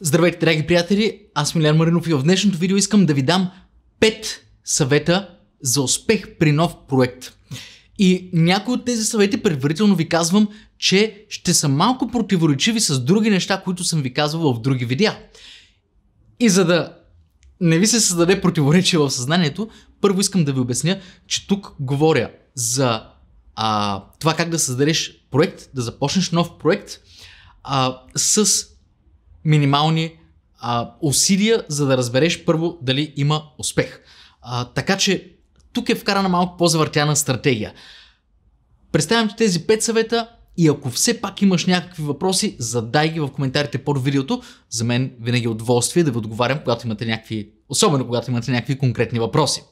Здравейте, драги приятели! Аз съм Лен Маринов и в днешното видео искам да ви дам 5 съвета за успех при нов проект. И някои от тези съвети предварително ви казвам, че ще са малко противоречиви с други неща, които съм ви казвал в други видеа. И за да не ви се създаде противоречие в съзнанието, първо искам да ви обясня, че тук говоря за а, това как да създадеш проект, да започнеш нов проект а, с минимални а, усилия, за да разбереш първо дали има успех. А, така че тук е вкарана малко по-завъртяна стратегия. Представям ти тези 5 съвета и ако все пак имаш някакви въпроси, задай ги в коментарите под видеото. За мен винаги е удоволствие да ви отговарям, когато имате някакви, особено когато имате някакви конкретни въпроси.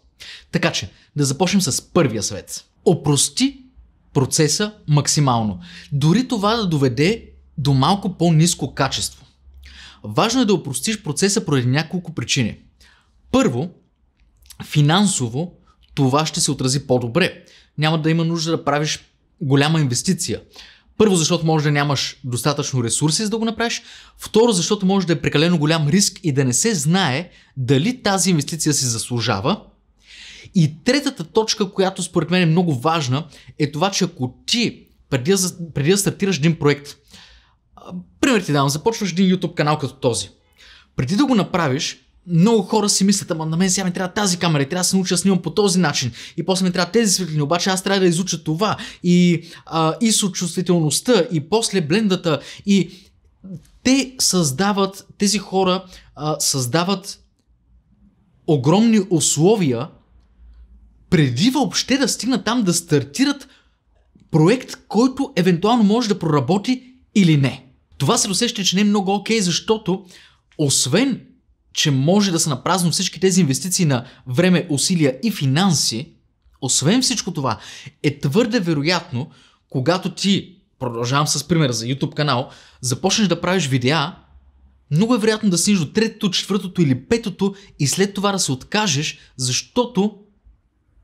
Така че, да започнем с първия съвет. Опрости процеса максимално. Дори това да доведе до малко по-низко качество. Важно е да опростиш процеса поради няколко причини. Първо, финансово това ще се отрази по-добре. Няма да има нужда да правиш голяма инвестиция. Първо, защото може да нямаш достатъчно ресурси за да го направиш. Второ, защото може да е прекалено голям риск и да не се знае дали тази инвестиция си заслужава. И третата точка, която според мен е много важна, е това, че ако ти преди да, преди да стартираш един проект – пример ти давам, започваш един YouTube канал като този. Преди да го направиш, много хора си мислят, ама на мен сега ми трябва тази камера и трябва да се науча да снимам по този начин. И после ми трябва тези светлини, обаче аз трябва да изуча това. И а, ISO чувствителността, и после блендата. И те създават, тези хора а, създават огромни условия преди въобще да стигнат там да стартират проект, който евентуално може да проработи или не. Това се досеща, че не е много окей, okay, защото освен, че може да са на празно всички тези инвестиции на време, усилия и финанси, освен всичко това, е твърде вероятно, когато ти, продължавам с пример за YouTube канал, започнеш да правиш видеа, много е вероятно да сниш до третото, четвъртото или петото и след това да се откажеш, защото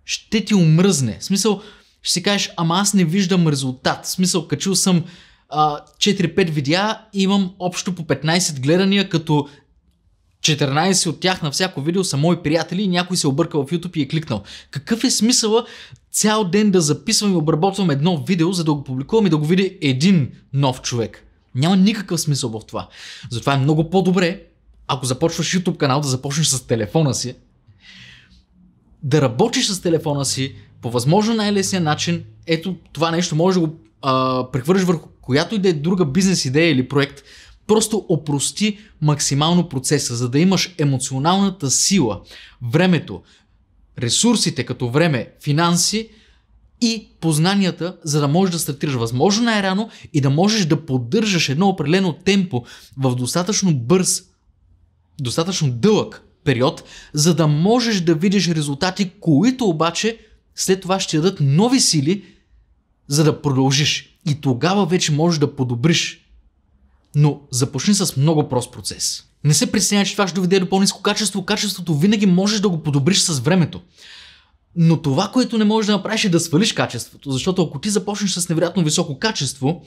ще ти умръзне. В смисъл, ще си кажеш, ама аз не виждам резултат. В смисъл, качил съм 4-5 видеа и имам общо по 15 гледания, като 14 от тях на всяко видео са мои приятели и някой се е объркал в YouTube и е кликнал. Какъв е смисъла цял ден да записвам и обработвам едно видео, за да го публикувам и да го види един нов човек? Няма никакъв смисъл в това. Затова е много по-добре, ако започваш YouTube канал, да започнеш с телефона си, да работиш с телефона си по възможно най-лесния начин. Ето това нещо може да го а, прехвърлиш върху която и да е друга бизнес идея или проект, просто опрости максимално процеса, за да имаш емоционалната сила, времето, ресурсите като време, финанси и познанията, за да можеш да стартираш възможно най-рано и да можеш да поддържаш едно определено темпо в достатъчно бърз, достатъчно дълъг период, за да можеш да видиш резултати, които обаче след това ще дадат нови сили – за да продължиш. И тогава вече можеш да подобриш. Но започни с много прост процес. Не се притеснявай, че това ще доведе до по-низко качество. Качеството винаги можеш да го подобриш с времето. Но това, което не можеш да направиш е да свалиш качеството, защото ако ти започнеш с невероятно високо качество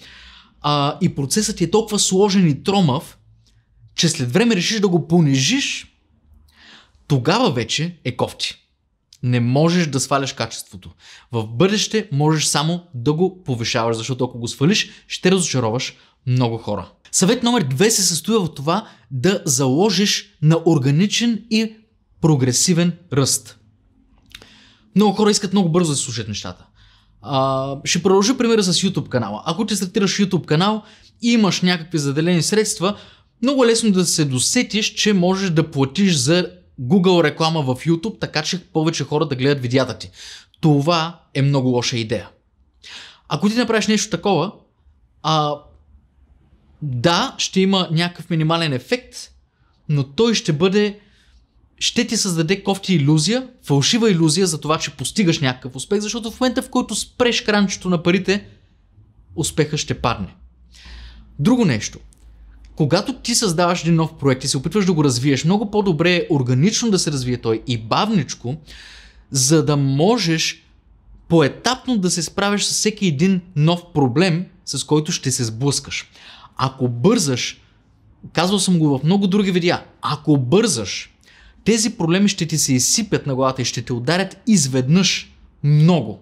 а, и процесът ти е толкова сложен и тромав, че след време решиш да го понижиш, тогава вече е кофти не можеш да сваляш качеството. В бъдеще можеш само да го повишаваш, защото ако го свалиш, ще разочароваш много хора. Съвет номер 2 се състои в това да заложиш на органичен и прогресивен ръст. Много хора искат много бързо да се слушат нещата. А, ще продължа примера с YouTube канала. Ако ти стартираш YouTube канал и имаш някакви заделени средства, много е лесно да се досетиш, че можеш да платиш за Google реклама в YouTube, така че повече хора да гледат видеята ти. Това е много лоша идея. Ако ти направиш нещо такова, а, да, ще има някакъв минимален ефект, но той ще бъде ще ти създаде кофти иллюзия, фалшива иллюзия за това, че постигаш някакъв успех, защото в момента в който спреш кранчето на парите, успехът ще падне. Друго нещо. Когато ти създаваш един нов проект и се опитваш да го развиеш, много по-добре е органично да се развие той и бавничко, за да можеш поетапно да се справиш с всеки един нов проблем, с който ще се сблъскаш. Ако бързаш, казвал съм го в много други видеа, ако бързаш, тези проблеми ще ти се изсипят на главата и ще те ударят изведнъж много.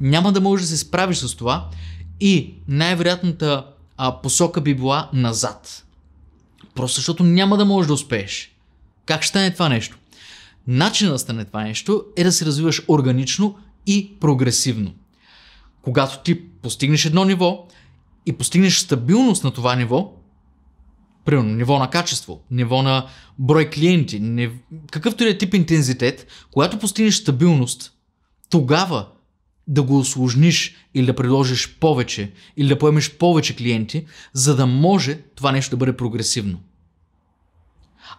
Няма да можеш да се справиш с това и най-вероятната а, посока би била назад. Просто защото няма да можеш да успееш. Как ще стане това нещо? Начинът да стане това нещо е да се развиваш органично и прогресивно. Когато ти постигнеш едно ниво и постигнеш стабилност на това ниво, примерно ниво на качество, ниво на брой клиенти, нив... какъвто и е тип интензитет, когато постигнеш стабилност, тогава да го осложниш или да предложиш повече, или да поемеш повече клиенти, за да може това нещо да бъде прогресивно.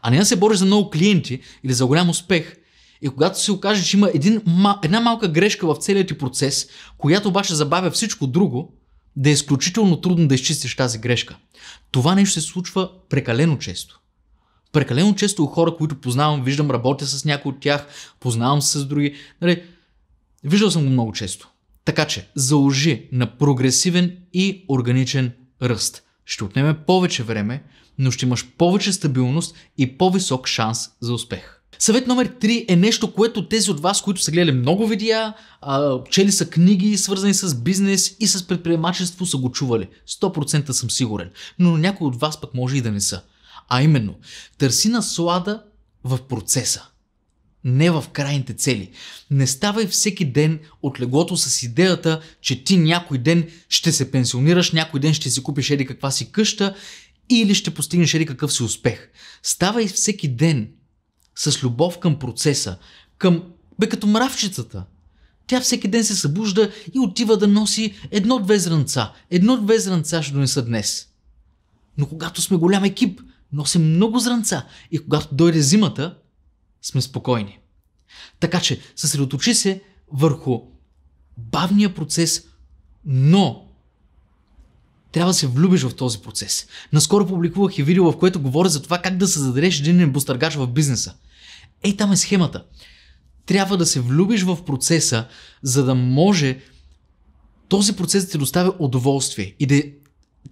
А не да се бориш за много клиенти или за голям успех, и когато се окаже, че има един, една малка грешка в целият ти процес, която обаче забавя всичко друго, да е изключително трудно да изчистиш тази грешка. Това нещо се случва прекалено често. Прекалено често хора, които познавам, виждам, работя с някои от тях, познавам се с други. Нали, Виждал съм го много често. Така че, заложи на прогресивен и органичен ръст. Ще отнеме повече време, но ще имаш повече стабилност и по-висок шанс за успех. Съвет номер 3 е нещо, което тези от вас, които са гледали много видеа, чели са книги, свързани с бизнес и с предприемачество, са го чували. 100% съм сигурен. Но някои от вас пък може и да не са. А именно, търси наслада в процеса не в крайните цели. Не ставай всеки ден от леглото с идеята, че ти някой ден ще се пенсионираш, някой ден ще си купиш еди каква си къща или ще постигнеш еди какъв си успех. Ставай всеки ден с любов към процеса, към бе като мравчицата. Тя всеки ден се събужда и отива да носи едно-две зранца. Едно-две зранца ще донеса днес. Но когато сме голям екип, носим много зранца и когато дойде зимата – сме спокойни. Така че съсредоточи се върху бавния процес, но трябва да се влюбиш в този процес. Наскоро публикувах и видео, в което говоря за това как да създадеш един небостъргач в бизнеса. Ей, там е схемата. Трябва да се влюбиш в процеса, за да може този процес да ти доставя удоволствие и да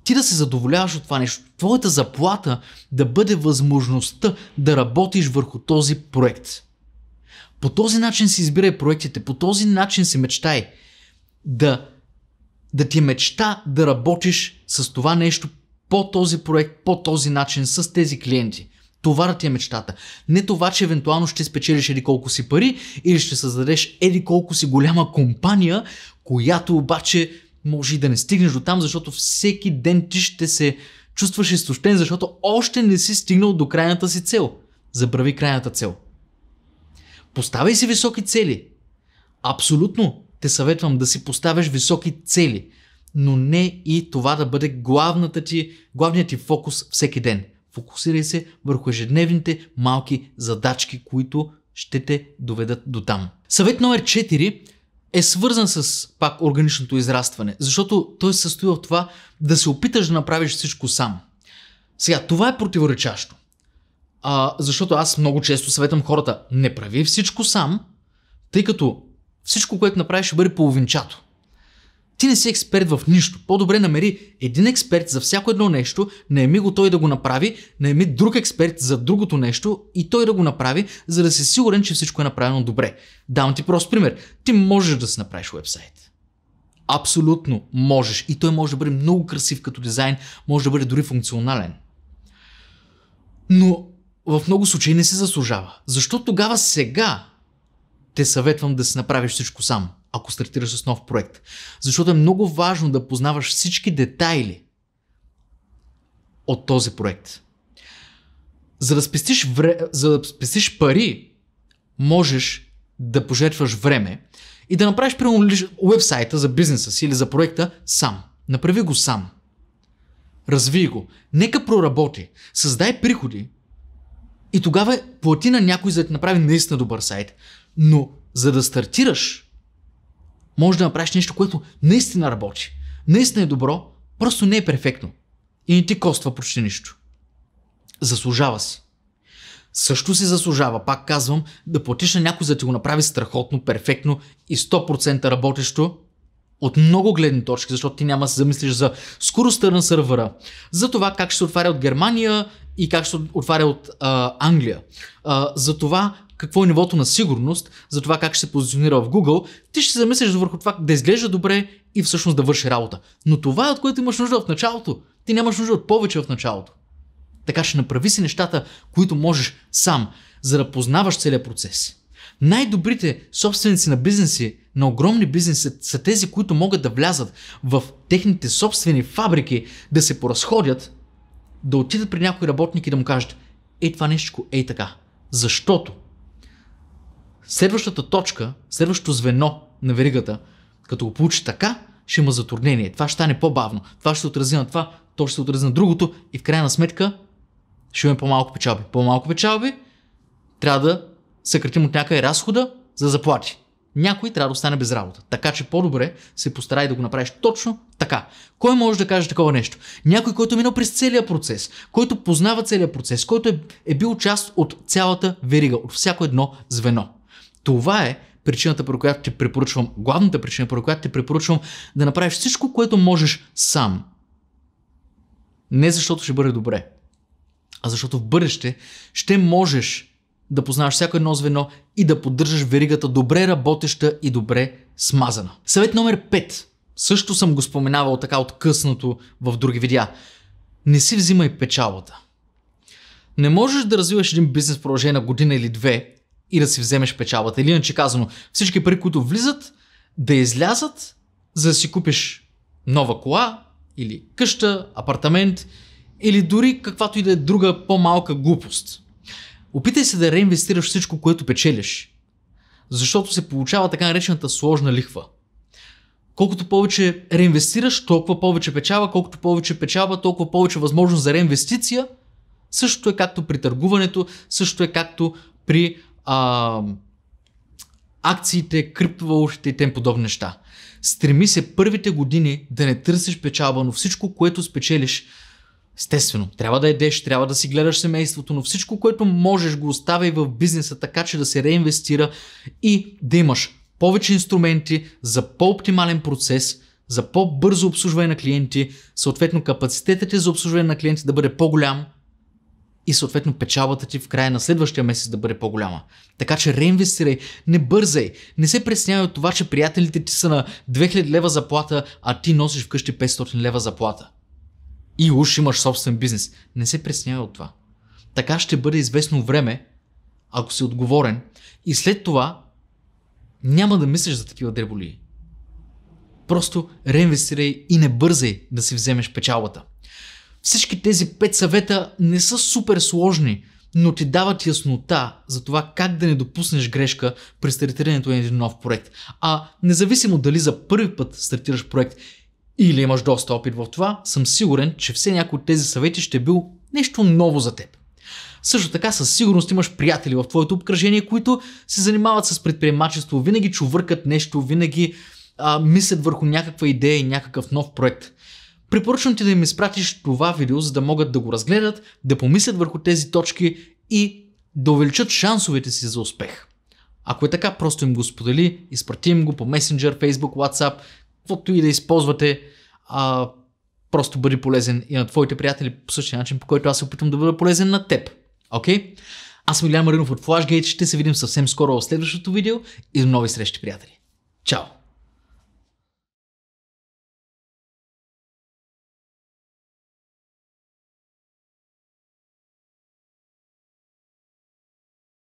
ти да се задоволяваш от това нещо. Твоята заплата да бъде възможността да работиш върху този проект. По този начин си избирай проектите, по този начин си мечтай да, да ти е мечта да работиш с това нещо по този проект, по този начин, с тези клиенти. Това да ти е мечтата. Не това, че евентуално ще спечелиш еди колко си пари или ще създадеш еди колко си голяма компания, която обаче може и да не стигнеш до там, защото всеки ден ти ще се чувстваш изтощен, защото още не си стигнал до крайната си цел. Забрави крайната цел. Поставяй си високи цели. Абсолютно те съветвам да си поставяш високи цели, но не и това да бъде главната ти, главният ти фокус всеки ден. Фокусирай се върху ежедневните малки задачки, които ще те доведат до там. Съвет номер 4 е свързан с пак органичното израстване, защото той се състои в това да се опиташ да направиш всичко сам. Сега, това е противоречащо. А, защото аз много често съветвам хората, не прави всичко сам, тъй като всичко, което направиш, ще бъде половинчато. Ти не си експерт в нищо. По-добре намери един експерт за всяко едно нещо, найми го той да го направи, наеми друг експерт за другото нещо и той да го направи, за да си сигурен, че всичко е направено добре. Давам ти прост пример. Ти можеш да си направиш вебсайт. Абсолютно можеш. И той може да бъде много красив като дизайн, може да бъде дори функционален. Но в много случаи не се заслужава. Защо тогава сега те съветвам да си направиш всичко сам, ако стартираш с нов проект. Защото е много важно да познаваш всички детайли от този проект. За да спестиш, вре... за да спестиш пари, можеш да пожертваш време и да направиш, примерно, уебсайта за бизнеса си или за проекта сам. Направи го сам. Развий го. Нека проработи. Създай приходи и тогава плати на някой, за да ти направи наистина добър сайт. Но за да стартираш, може да направиш нещо, което наистина работи. Наистина е добро, просто не е перфектно. И не ти коства почти нищо. Заслужава си. Също си заслужава, пак казвам, да платиш на някой за да ти го направи страхотно, перфектно и 100% работещо, от много гледни точки, защото ти няма да се замислиш за скоростта на сървъра, за това как ще се отваря от Германия и как ще се отваря от а, Англия, а, за това какво е нивото на сигурност, за това как ще се позиционира в Google, ти ще се замислиш върху това да изглежда добре и всъщност да върши работа. Но това е от което имаш нужда в началото. Ти нямаш нужда от повече в началото. Така ще направи си нещата, които можеш сам, за да познаваш целият процес. Най-добрите собственици на бизнеси, на огромни бизнеси, са тези, които могат да влязат в техните собствени фабрики, да се поразходят, да отидат при някой работник и да му кажат, ей това нещо, ей така. Защото следващата точка, следващото звено на веригата, като го получи така, ще има затруднение. Това ще стане по-бавно. Това ще се отрази на това, то ще се отрази на другото и в крайна сметка ще имаме по-малко печалби. По-малко печалби трябва да съкратим от някъде разхода за заплати. Някой трябва да остане без работа. Така че по-добре се постарай да го направиш точно така. Кой може да каже такова нещо? Някой, който е минал през целия процес, който познава целия процес, който е, е бил част от цялата верига, от всяко едно звено. Това е причината, по която ти препоръчвам, главната причина, по която ти препоръчвам да направиш всичко, което можеш сам. Не защото ще бъде добре, а защото в бъдеще ще можеш да познаваш всяко едно звено и да поддържаш веригата добре работеща и добре смазана. Съвет номер 5. Също съм го споменавал така откъснато в други видеа. Не си взимай печалата. Не можеш да развиваш един бизнес в продължение на година или две и да си вземеш печалбата. Или иначе казано, всички пари, които влизат, да излязат, за да си купиш нова кола или къща, апартамент или дори каквато и да е друга по-малка глупост. Опитай се да реинвестираш всичко, което печелиш, защото се получава така наречената сложна лихва. Колкото повече реинвестираш, толкова повече печалба, колкото повече печалба, толкова повече възможност за реинвестиция. Същото е както при търгуването, също е както при а, акциите, криптовалутите и тем подобни неща. Стреми се първите години да не търсиш печалба, но всичко, което спечелиш, естествено, трябва да едеш, трябва да си гледаш семейството, но всичко, което можеш, го оставяй в бизнеса, така че да се реинвестира и да имаш повече инструменти за по-оптимален процес, за по-бързо обслужване на клиенти, съответно капацитетът за обслужване на клиенти да бъде по-голям, и съответно печалбата ти в края на следващия месец да бъде по-голяма. Така че реинвестирай, не бързай, не се преснявай от това, че приятелите ти са на 2000 лева заплата, а ти носиш вкъщи 500 лева заплата. И уж имаш собствен бизнес. Не се преснявай от това. Така ще бъде известно време, ако си отговорен, и след това няма да мислиш за такива дреболии. Просто реинвестирай и не бързай да си вземеш печалбата. Всички тези пет съвета не са супер сложни, но ти дават яснота за това как да не допуснеш грешка при стартирането на един нов проект. А независимо дали за първи път стартираш проект или имаш доста опит в това, съм сигурен, че все някой от тези съвети ще е бил нещо ново за теб. Също така със сигурност имаш приятели в твоето обкръжение, които се занимават с предприемачество, винаги чувъркат нещо, винаги а, мислят върху някаква идея и някакъв нов проект. Препоръчвам ти да им изпратиш това видео, за да могат да го разгледат, да помислят върху тези точки и да увеличат шансовете си за успех. Ако е така, просто им го сподели, изпрати им го по Messenger, Facebook, WhatsApp, каквото и да използвате. А, просто бъди полезен и на твоите приятели по същия начин, по който аз се опитвам да бъда полезен на теб. Окей? Okay? Аз съм Илья Маринов от Flashgate, ще се видим съвсем скоро в следващото видео и до нови срещи, приятели. Чао!